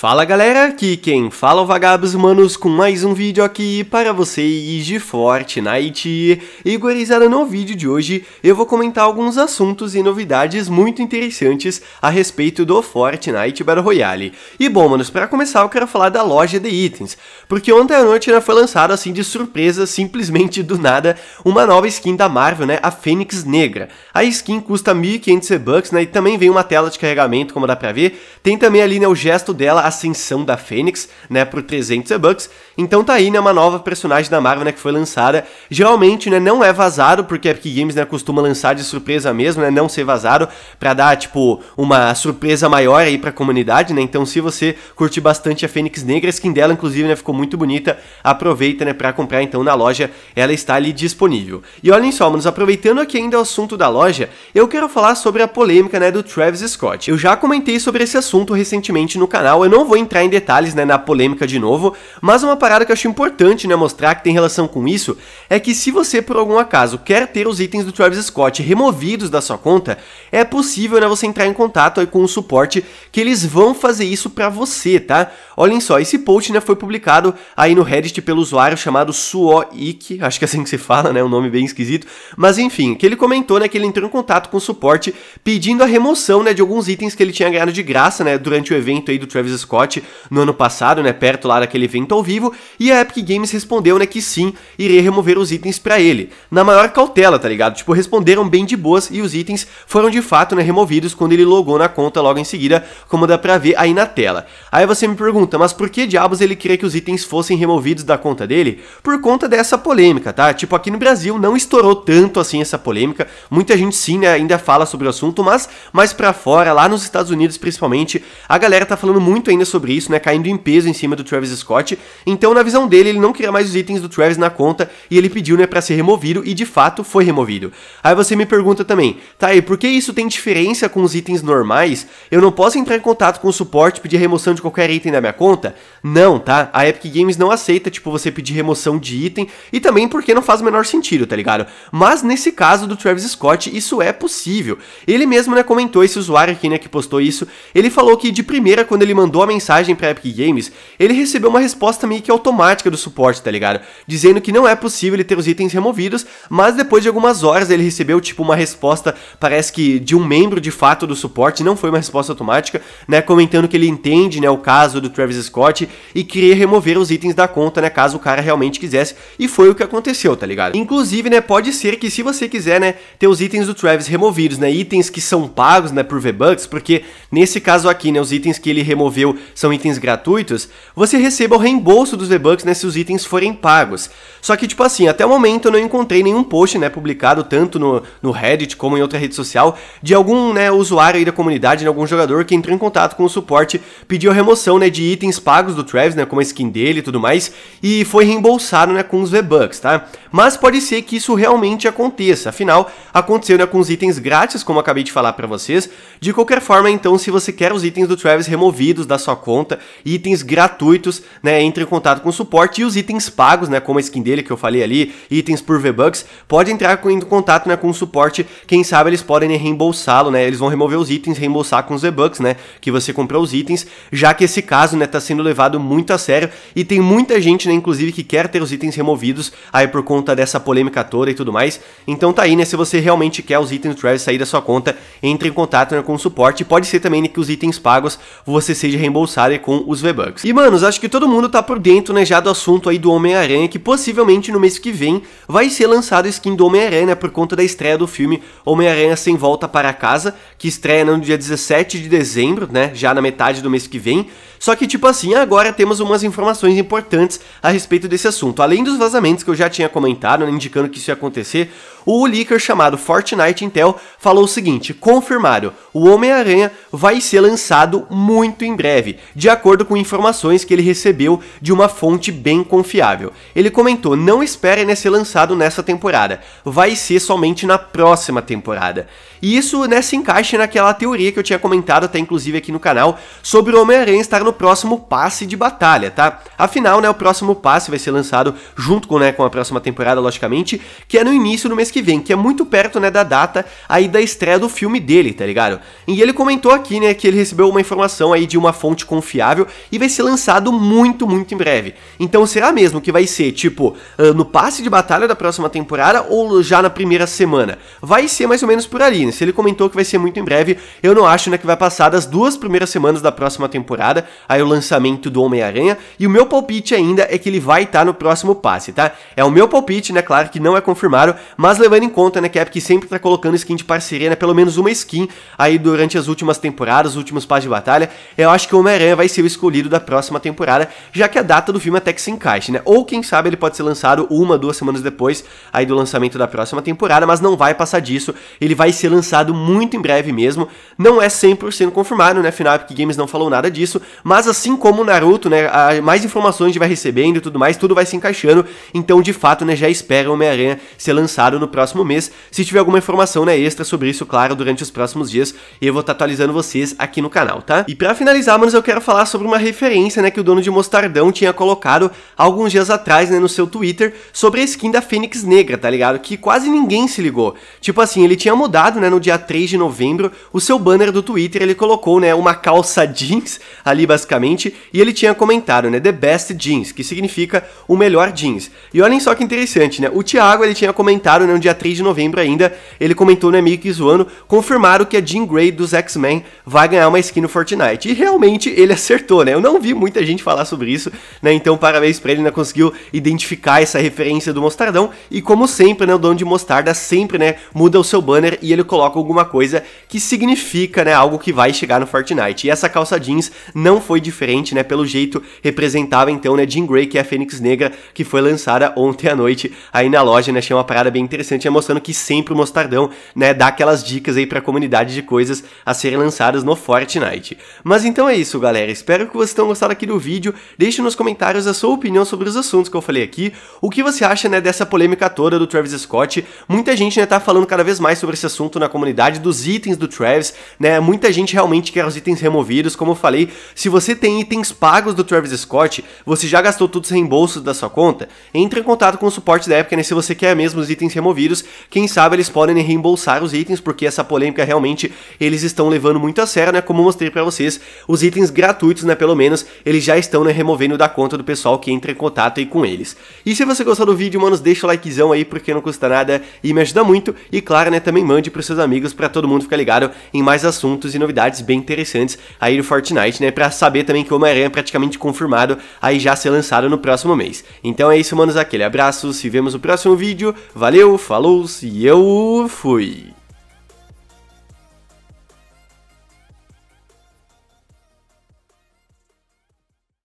Fala galera, aqui quem fala é o Vagabos manos com mais um vídeo aqui para vocês de Fortnite. E gurizada, no vídeo de hoje eu vou comentar alguns assuntos e novidades muito interessantes a respeito do Fortnite Battle Royale. E bom, manos, para começar eu quero falar da loja de itens, porque ontem à noite né, foi lançada assim de surpresa, simplesmente do nada, uma nova skin da Marvel, né, a Fênix Negra. A skin custa 1.500 bucks, né, e também vem uma tela de carregamento, como dá pra ver. Tem também ali né, o gesto dela ascensão da Fênix, né, por 300 bucks Então tá aí, né, uma nova personagem da Marvel, né, que foi lançada. Geralmente, né, não é vazado, porque a Epic Games, né, costuma lançar de surpresa mesmo, né, não ser vazado, pra dar, tipo, uma surpresa maior aí pra comunidade, né. Então se você curte bastante a Fênix Negra, a skin dela, inclusive, né, ficou muito bonita, aproveita, né, pra comprar, então, na loja, ela está ali disponível. E olhem só, manos, aproveitando aqui ainda o assunto da loja, eu quero falar sobre a polêmica, né, do Travis Scott. Eu já comentei sobre esse assunto recentemente no canal, eu não não vou entrar em detalhes né, na polêmica de novo, mas uma parada que eu acho importante né, mostrar que tem relação com isso é que se você por algum acaso quer ter os itens do Travis Scott removidos da sua conta, é possível né, você entrar em contato com o suporte que eles vão fazer isso para você, tá? Olhem só, esse post né, foi publicado aí no Reddit pelo usuário chamado Suoik, acho que é assim que se fala, né? Um nome bem esquisito, mas enfim, que ele comentou né, que ele entrou em contato com o suporte pedindo a remoção né, de alguns itens que ele tinha ganhado de graça né, durante o evento aí do Travis Scott Scott no ano passado, né, perto lá daquele evento ao vivo, e a Epic Games respondeu, né, que sim, iria remover os itens para ele. Na maior cautela, tá ligado? Tipo, responderam bem de boas e os itens foram de fato, né, removidos quando ele logou na conta logo em seguida, como dá pra ver aí na tela. Aí você me pergunta, mas por que diabos ele queria que os itens fossem removidos da conta dele? Por conta dessa polêmica, tá? Tipo, aqui no Brasil não estourou tanto assim essa polêmica, muita gente sim, né, ainda fala sobre o assunto, mas mais pra fora, lá nos Estados Unidos principalmente, a galera tá falando muito ainda sobre isso, né, caindo em peso em cima do Travis Scott. Então, na visão dele, ele não queria mais os itens do Travis na conta e ele pediu, né, para ser removido e de fato foi removido. Aí você me pergunta também, tá aí, por que isso tem diferença com os itens normais? Eu não posso entrar em contato com o suporte e pedir remoção de qualquer item da minha conta? Não, tá? A Epic Games não aceita, tipo, você pedir remoção de item e também porque não faz o menor sentido, tá ligado? Mas nesse caso do Travis Scott, isso é possível. Ele mesmo, né, comentou esse usuário aqui, né, que postou isso. Ele falou que de primeira, quando ele mandou a mensagem pra Epic Games, ele recebeu uma resposta meio que automática do suporte, tá ligado? Dizendo que não é possível ele ter os itens removidos, mas depois de algumas horas ele recebeu, tipo, uma resposta, parece que de um membro de fato do suporte, não foi uma resposta automática, né? Comentando que ele entende, né, o caso do Travis Scott e queria remover os itens da conta, né? Caso o cara realmente quisesse, e foi o que aconteceu, tá ligado? Inclusive, né, pode ser que se você quiser, né, ter os itens do Travis removidos, né? Itens que são pagos, né, por V-Bucks, porque nesse caso aqui, né, os itens que ele removeu são itens gratuitos, você receba o reembolso dos V-Bucks né, se os itens forem pagos. Só que, tipo assim, até o momento eu não encontrei nenhum post né, publicado tanto no, no Reddit como em outra rede social de algum né, usuário aí da comunidade, de né, algum jogador que entrou em contato com o suporte, pediu a remoção né, de itens pagos do Travis, né, como a skin dele e tudo mais, e foi reembolsado né, com os V-Bucks, tá? Mas pode ser que isso realmente aconteça, afinal, aconteceu né, com os itens grátis, como eu acabei de falar para vocês. De qualquer forma, então, se você quer os itens do Travis removidos da sua sua conta, itens gratuitos, né? Entre em contato com o suporte e os itens pagos, né? Como a skin dele que eu falei ali, itens por V-Bucks, pode entrar em contato né, com o suporte, quem sabe eles podem né, reembolsá-lo, né? Eles vão remover os itens, reembolsar com os V-Bucks, né? Que você comprou os itens, já que esse caso, né, tá sendo levado muito a sério e tem muita gente, né, inclusive, que quer ter os itens removidos aí por conta dessa polêmica toda e tudo mais. Então tá aí, né? Se você realmente quer os itens do Travis sair da sua conta, entre em contato né, com o suporte. Pode ser também né, que os itens pagos você seja reembolsarem com os V-Bucks. E, manos, acho que todo mundo tá por dentro, né, já do assunto aí do Homem-Aranha, que possivelmente no mês que vem vai ser lançado a skin do Homem-Aranha, né, por conta da estreia do filme Homem-Aranha Sem Volta para Casa, que estreia né, no dia 17 de dezembro, né, já na metade do mês que vem. Só que, tipo assim, agora temos umas informações importantes a respeito desse assunto. Além dos vazamentos que eu já tinha comentado, né, indicando que isso ia acontecer, o leaker chamado Fortnite Intel falou o seguinte, confirmado, o Homem-Aranha vai ser lançado muito em breve de acordo com informações que ele recebeu de uma fonte bem confiável. Ele comentou: não espere né, ser lançado nessa temporada, vai ser somente na próxima temporada. E isso né, se encaixa naquela teoria que eu tinha comentado até inclusive aqui no canal sobre o Homem-Aranha estar no próximo passe de batalha, tá? Afinal, né, o próximo passe vai ser lançado junto com, né, com a próxima temporada, logicamente, que é no início do mês que vem, que é muito perto né, da data aí da estreia do filme dele, tá ligado? E ele comentou aqui né, que ele recebeu uma informação aí de uma fonte fonte confiável e vai ser lançado muito, muito em breve. Então será mesmo que vai ser tipo ah, no passe de batalha da próxima temporada ou já na primeira semana? Vai ser mais ou menos por ali, né? Se ele comentou que vai ser muito em breve, eu não acho né, que vai passar das duas primeiras semanas da próxima temporada, aí o lançamento do Homem-Aranha, e o meu palpite ainda é que ele vai estar tá no próximo passe, tá? É o meu palpite, né? Claro que não é confirmado, mas levando em conta, né, que a Epic sempre tá colocando skin de parceria, né? Pelo menos uma skin aí durante as últimas temporadas, os últimos passes de batalha, eu acho que Homem-Aranha vai ser o escolhido da próxima temporada, já que a data do filme até que se encaixe, né? Ou quem sabe ele pode ser lançado uma, duas semanas depois aí do lançamento da próxima temporada, mas não vai passar disso. Ele vai ser lançado muito em breve mesmo. Não é 100% confirmado, né? Afinal, Epic Games não falou nada disso, mas assim como o Naruto, né, mais informações a gente vai recebendo e tudo mais, tudo vai se encaixando. Então, de fato, né, já espera o Homem-Aranha ser lançado no próximo mês. Se tiver alguma informação, né, extra sobre isso, claro, durante os próximos dias, eu vou estar tá atualizando vocês aqui no canal, tá? E para finalizar, mano, humanos, eu quero falar sobre uma referência né, que o dono de Mostardão tinha colocado alguns dias atrás né, no seu Twitter sobre a skin da Fênix Negra, tá ligado? Que quase ninguém se ligou. Tipo assim, ele tinha mudado né, no dia 3 de novembro o seu banner do Twitter, ele colocou né, uma calça jeans ali basicamente, e ele tinha comentado né, The Best Jeans, que significa o melhor jeans. E olhem só que interessante, né? O Thiago ele tinha comentado né, no dia 3 de novembro ainda, ele comentou né, meio que zoando, confirmaram que a Jean Grey dos X-Men vai ganhar uma skin no Fortnite. E realmente ele acertou, né? Eu não vi muita gente falar sobre isso, né? Então, parabéns pra ele, né? Conseguiu identificar essa referência do Mostardão. E como sempre, né? O dono de Mostarda sempre, né? Muda o seu banner e ele coloca alguma coisa que significa, né? Algo que vai chegar no Fortnite. E essa calça jeans não foi diferente, né? Pelo jeito representava, então, né? Jean Grey, que é a Fênix Negra, que foi lançada ontem à noite aí na loja, né? Achei uma parada bem interessante, né? Mostrando que sempre o Mostardão, né? Dá aquelas dicas aí pra comunidade de coisas a serem lançadas no Fortnite. Mas então é isso isso, galera. Espero que vocês tenham gostado aqui do vídeo. Deixe nos comentários a sua opinião sobre os assuntos que eu falei aqui. O que você acha, né, dessa polêmica toda do Travis Scott? Muita gente, né, tá falando cada vez mais sobre esse assunto na comunidade dos itens do Travis, né? Muita gente realmente quer os itens removidos, como eu falei. Se você tem itens pagos do Travis Scott, você já gastou todos os reembolsos da sua conta? Entre em contato com o suporte da época, né, se você quer mesmo os itens removidos. Quem sabe eles podem reembolsar os itens, porque essa polêmica realmente eles estão levando muito a sério, né? Como eu mostrei para vocês, os itens itens gratuitos, né, pelo menos, eles já estão né, removendo da conta do pessoal que entra em contato aí com eles. E se você gostou do vídeo, manos, deixa o likezão aí, porque não custa nada e me ajuda muito. E claro, né, também mande pros seus amigos para todo mundo ficar ligado em mais assuntos e novidades bem interessantes aí do Fortnite, né, pra saber também que o Homem-Aranha é praticamente confirmado aí já ser lançado no próximo mês. Então é isso, manos, aquele abraço, se vemos no próximo vídeo, valeu, falou e eu fui!